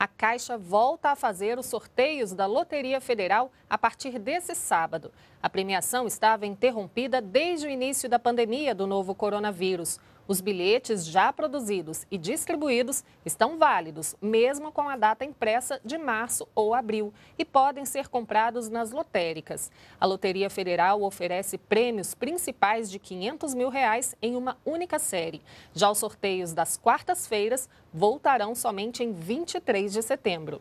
A Caixa volta a fazer os sorteios da Loteria Federal a partir desse sábado. A premiação estava interrompida desde o início da pandemia do novo coronavírus. Os bilhetes já produzidos e distribuídos estão válidos, mesmo com a data impressa de março ou abril, e podem ser comprados nas lotéricas. A Loteria Federal oferece prêmios principais de R$ 500 mil reais em uma única série. Já os sorteios das quartas-feiras voltarão somente em 23 de setembro.